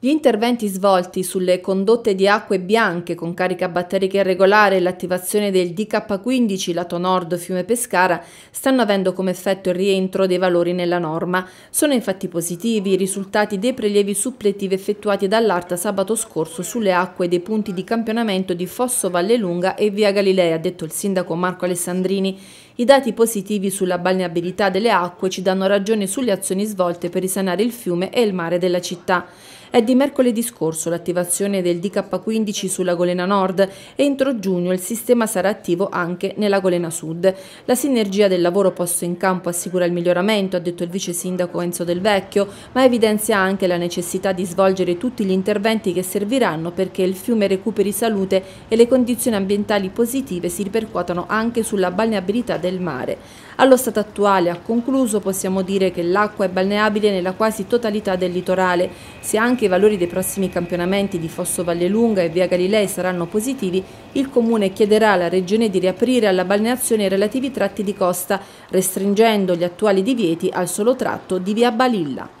Gli interventi svolti sulle condotte di acque bianche con carica batterica irregolare e l'attivazione del DK15 lato nord fiume Pescara stanno avendo come effetto il rientro dei valori nella norma. Sono infatti positivi i risultati dei prelievi suppletive effettuati dall'Arta sabato scorso sulle acque dei punti di campionamento di Fosso Valle Lunga e Via Galilea, ha detto il sindaco Marco Alessandrini. I dati positivi sulla balneabilità delle acque ci danno ragione sulle azioni svolte per risanare il fiume e il mare della città. È di mercoledì scorso l'attivazione del DK15 sulla Golena Nord e entro giugno il sistema sarà attivo anche nella Golena Sud. La sinergia del lavoro posto in campo assicura il miglioramento, ha detto il vice sindaco Enzo Del Vecchio, ma evidenzia anche la necessità di svolgere tutti gli interventi che serviranno perché il fiume recuperi salute e le condizioni ambientali positive si ripercuotano anche sulla balneabilità della del mare. Allo stato attuale, ha concluso, possiamo dire che l'acqua è balneabile nella quasi totalità del litorale. Se anche i valori dei prossimi campionamenti di Fosso Vallelunga e Via Galilei saranno positivi, il Comune chiederà alla Regione di riaprire alla balneazione i relativi tratti di costa, restringendo gli attuali divieti al solo tratto di Via Balilla.